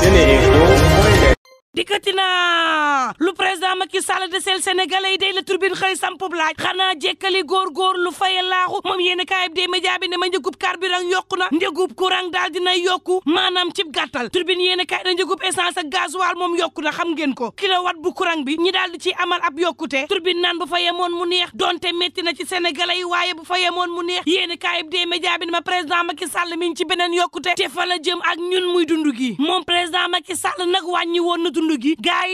Semeredou dikkati na lu président Macky Sall deseel sénégalais yi day la turbine xëy sampub laaj xanaa jekkali góorgóor lu faye laaxu moom yéen kaayib dee média bi ne ma njëgub carburant yokku na njëgub courant daal dina yokku maanaam cib gàttal turbine yéen kaay na njëgub essence ak gasoil moom yokku na xam ngeen ko kilowatt bu courant bi ñi daal di ci amal ab yokkute turbine naan bu fa yemoon mu neex donte metti na ci sénégalais yi waaye bu fa moon mu neex yéen kaayib dee média bi ne ma président Macky Sall mi beneen yokkute te fa la jëm ak ñun dund gi moom président Macky Sall nag wàññi woon na dund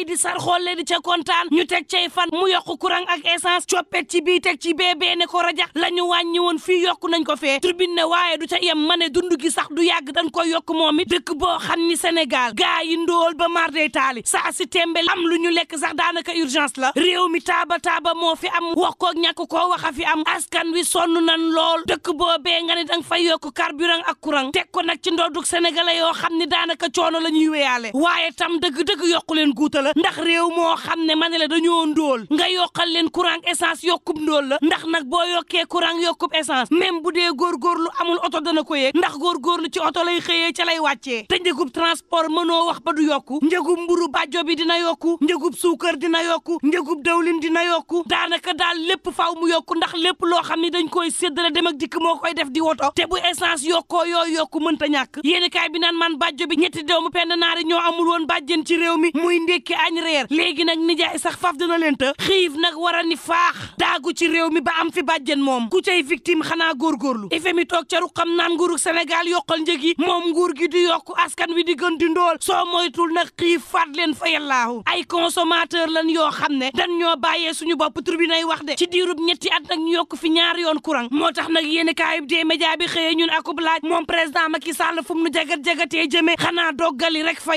di sar xolle di ca kontaan ñu teg cay fan mu yokk courant ak essence coppet ci bii teg ci bee bee ne ko rajax la ñu wàññi woon fii yokku nañ ko fee turbine waaye du ca yem ma ne dund gi sax du yàgg dañ koy yokk moom it dëkk boo xam ni Sénégal gaa yi ndool ba mar day taali saa si tembel am lu ñu lekk sax daanaka urgence la réew mi taaba taaba moo fi am wax ko ñàkk koo waxa fi am askan wi sonn nan lool dëkk boobee nga ne dang fay yokk carburant ak courant teg ko nag ci ndoddug sénégalais yoo xam ni daanaka coono la ñuy wéyaale waaye tam dëgg-dëgg yokku leen guuta la ndax réew moo xam ne ma ne la dañoo ndóol nga yokkal leen courant essence yokkub ndóol la ndax nag boo yokkee courant yokkub essence même bu dee góorgóorlu amul oto dana ko yéeg ndax góorgóorlu ci oto lay xëyee ca lay wàccee te njëgub transport mënoo wax ba du yokku njëgub mburu bàjjo bi dina yokku njëgub suukar dina yokku njëgub dawlin dina yokku daanaka daal lépp faaw mu yokku ndax lépp loo xam ne dañ koy séddale dem ak dikk moo koy def di woto te bu essence yokkoo yooyu yokku mënta ñàkk yéeni kaay man bàjjo bi ñetti doomu penn naari ñoo amul woon bàjjen ci réew mi mi muy ndékki añ reer léegi nag nijaay sax faf na leen të xiif nag war a ni faax daagu ci réew mi ba am fi bàjjen moom ku cay victime xanaa góorgóorlu ife mi toog ca ruqam naan nguurug Sénégal yokkal njëg yi moom nguur gi di yokku askan wi di gën di ndool soo moytul nag xiif faat leen fa yàllaahu ay consommateur lan yoo xam ne dañ ñoo bàyyee suñu bopp tur bi nay wax de ci diirub ñetti at nag ñu yokk fi ñaar yoon courant moo tax nag yéen kaayub dee média bi xëyee ñun akub laaj moom président Macky Sall fu mu nu jagat jagatee jëmee xanaa doggali rek fa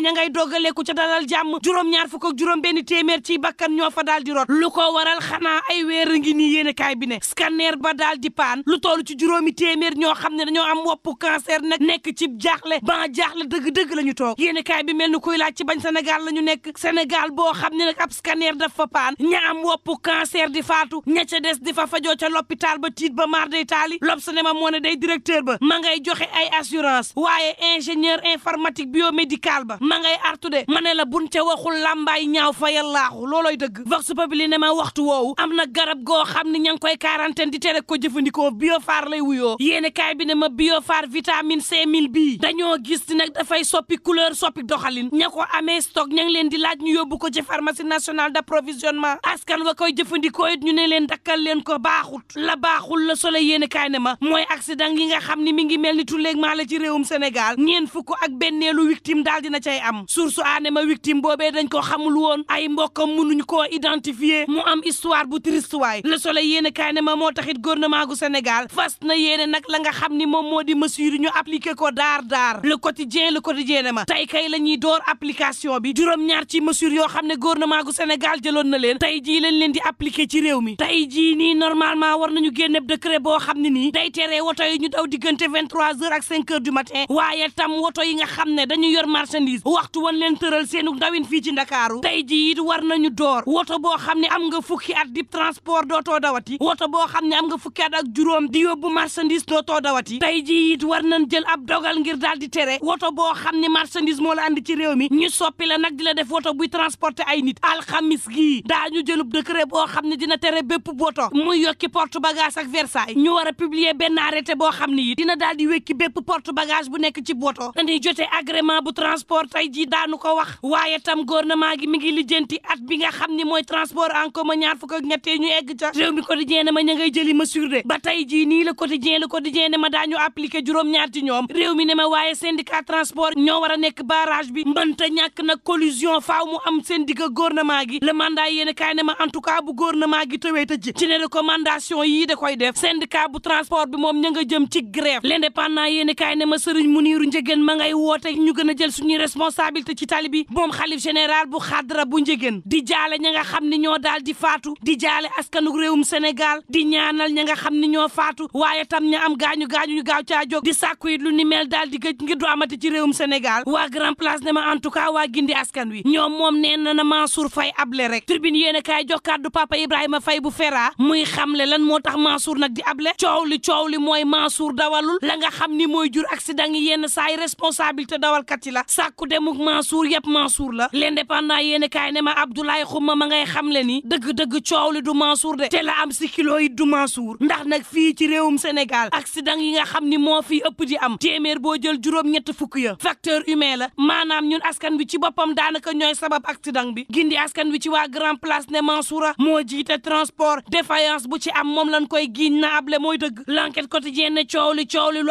ne ña ngay doggaleeku ca dalal jàmm juróom-ñaar fukk ak juróom benni téeméer ci bakkan ñoo fa daal rot lu ko waral xanaa ay weer ngi ni yéen kaay bi ne scanner ba daal di paan lu toll ci juróomi téeméer ñoo xam ne dañoo am woppu cancer nag nekk ci jaaxle ban jaxle dëgg-dëgg la ñu toog yéen bi mel ni kuy laaj ci bañ Sénégal la ñu nekk Sénégal boo xam ne nag ab scanner fa paan ñaam am woppu cancer di faatu ña ca des di fa fajoo ca l'hôpital ba tiit ba mar day taali lobs ne ma moo ne day directeur ba ma ngay joxe ay assurance waaye ingénieur informatique biomédical ba man ngay artu de ma ne la buñ ca waxul làmbaay ñaaw fa yallaahu loolooy dëgg vox populi ne ma waxtu woowu am na garab goo xam ne ña ngi koy quarantaine di tere ko jëfandikoo biofaar lay wuyoo yéene kaay bi ne ma biofaar vitamine C mille bii dañoo gis di nag dafay soppi couleur soppi doxalin ña ko amee stock ña ngi leen di laaj ñu yóbbu ko ci pharmacie nationale d'approvisionnement askan wa koy jëfandikoo it ñu ne leen dakkal leen ko baaxut la baaxul la solo yéene kaay ma mooy accident yi nga xam ni mi ngi mel ni tulleeg maa la ci réewum Sénégal ñeen fukk ak benneelu victime daal dina ca day am source aane ma victime boobee dañ ko xamul woon ay mbokkam mënuñ koo identifier mu am histoire bu triste waay Le Soleil yéen kaay ne ma moo taxit gouvernement gu Sénégal fas na yéene nag la nga xam ni moom moo di mesure ñu appliqué ko daar daar Le Quotidien Le Quotidien ne ma tey kay la ñuy door application bi juróom-ñaar ci mesure yoo xam ne gouvernement gu Sénégal jëloon na leen tey jii leen leen di appliqué ci réew mi tey ji nii normalement war nañu génne décret boo xam ne nii day tere woto yi ñu daw diggante 23 heures ak 5 heures matin waaye tam woto yi nga xam ne dañu yor marchandise waxtu wan leen tëral seenu ndawin fii ci ndakaaru tey ji it war nañu door woto boo xam ne am nga fukki at di transport dootoo dawati woto boo xam ne am nga fukki at ak juróom di yóbbu marchandise dootoo dawati tey ji it war nañ jël ab dogal ngir daal di tere woto boo xam ne marchandise moo la ci réew mi ñu soppi nag di la def woto buy transporter ay nit alxamis gi daa ñu daañu jëlub décret boo xam ne dina tere bépp woto muy yokki port bagage ak Versailles ñu war a publier benn boo xam ne it dina daal di wékki bépp porte bagage bu nekk ci woto dañuy jotee agrément bu transport tey ji daanu ko wax waaye tam gouvernement gi mi ngi lijjanti at bi nga xam ni mooy transport en commun ñaar fukk ak ñettee ñu egg ca réew mi quotidien ne ma ña ngay jëli ma de ba tey jii nii la quotidien la quotidien ne ma daañu appliqué juróom-ñaar ci ñoom rew mi ne ma waaye syndicat transport ñoo war nekk barrage bi mënta ñàkk nag collusion faaw mu am seen digg gouvernement gi le mandat yéen kaay ne ma en tout cas bu gouvernement gi tëwee tëj ci ne recommandation yii da koy def syndicat bu transport bi moom ña nga jëm ci grève l'indépendant yéen kaay ne ma sëriñ Muniru Njëgeen ma ngay woote ñu gën a jël suñuy responsabilité ci tali bi moom xalif général bu xadra bu njëgéen di jaale ña nga xam ni ñoo daal di faatu di jaale askanuk réewum Sénégal di ñaanal ña nga xam ni ñoo faatu waaye tam ña am gaañu gaañu ñu gaaw caa jóg di sàkku lu ni mel daal di gëj ngir du amati ci réewum Sénégal waa grand place ne ma en tout cas waa gindi askan wi ñoom moom nee na na Mansour Faye able rek tribune yéen a kaay jox kàddu papa Ibrahima fay bu Fera muy xamle lan moo tax Mansour nag di able coow li coow li mooy Mansour dawalul la nga xam ni mooy jur accident yi yenn saa yi responsabilité dawalkat yi la sàkku yàpp demuk Mansour yàpp Mansour la l'indépendant yéeni kaay ma Abdoulaye Xuma ma ngay xam le ni dëgg-dëgg coow li du Mansour de te la am si kilo yi du Mansour ndax nag fii ci réewum Sénégal accident yi nga xam ni moo fii ëpp di am téeméer boo jël juróom ñett fukk ya facteur humain la maanaam ñun askan bi ci boppam daanaka ñooy sabab accident bi gindi askan wi ci waa grand place ne Mansoura moo jiite transport défaillance bu ci am moom lañ koy giiñ na able mooy dëgg l'enquête quotidienne ne coow li coow li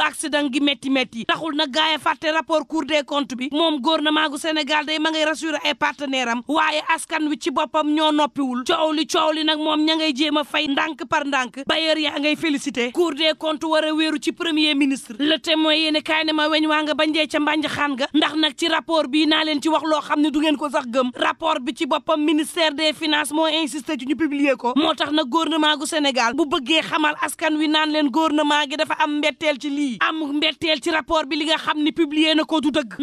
gi métti métti gouvernement gu Sénégal day ma ngay rassurer ay partenaire am waaye askan wi ci boppam ñoo noppiwul coow li coow li nag moom ña ngay jéem a fay ndànk par ndànk bailleur yaa ngay félicité Cour des comptes war a wéeru ci premier ministre le témoin yéene kaay ma weñ waa nga ba njee ca mbànj xaan ga ndax nag ci rapport bii naa leen ci wax loo xam ne du ngeen ko sax gëm rapport bi ci boppam ministère dee finances moo insisté ci ñu publier ko moo tax nag gouvernement gu Sénégal bu bëggee xamal askan wi naan leen gouvernement gi dafa am mbetteel ci lii am mbetteel ci rapport bi li nga xam ne publier na ko du dëgg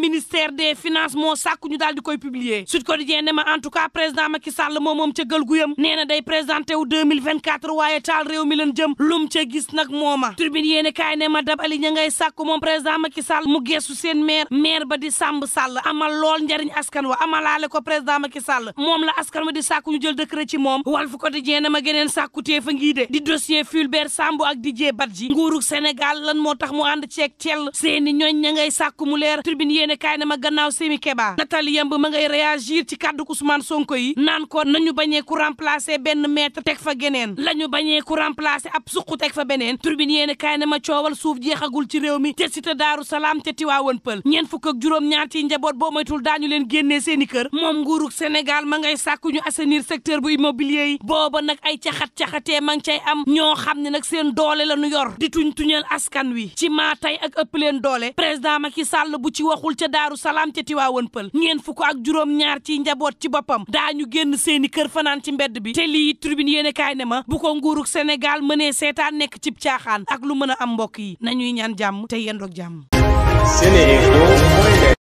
ministère des finances moo sàkku ñu daal di koy publier Sud Quotidien ne ma en tout cas président Macky moo moom moom ca gël guyam nee na day présenté wu 2024 waaye taal réew mi leen jëm lum ca gis nag mooma tribune yéene kaay ne ma dab ali ña ngay sàkku moom président Macky Sall mu geesu seen maire maire ba di Samb Sall amal lool njariñ askan wa amalaale ko président Macky Sall moom la askan ma di sàkku ñu jël décret ci moom Walf Quotidien ne ma geneen sàkku tee fa ngii de di dossier Fulbert Sambou ak Didier Badji nguurug Sénégal lan moo tax mu ànd ceeg tell seeni ñooñ ña ngay sàkku mu leer tribune yéene kaay na ma gannaaw Semi Keba Nathalie Yamb ma ngay réagir ci kàddu Ousmane Sonko yi naan ko nañu bañee ku remplacer benn maître teg fa geneen la ñu bañee ku remplacer ab suqu teg fa beneen turbine yéene kaay na ma coowal suuf jeexagul ci réew mi te cité Daaru Salaam te Tiwaawan Pël ñeen fukk ak juróom ñaati ci njaboot boo moytul daañu leen génnee seeni kër moom nguurug Sénégal ma ngay sàkku ñu assainir secteur bu immobilier yi booba nag ay caxat-caxatee ma ngi cay am ñoo xam ne nag seen doole la ñu yor di tuñ tuñal askan wi ci maa ak ëpp leen doole président Macky Sall bu ci waxul ca daaru salaam ca tiwaawan pël ñeen fukk ak juróom-ñaar ci njaboot ci boppam daañu génn seeni kër fanaan ci mbedd bi te lii tribune yéene kaay ma bu ko nguuruk Sénégal mënee seetaan nekk cib caaxaan ak lu mën a am mbokk yi nañuy ñaan jàmm te yendoog jàmm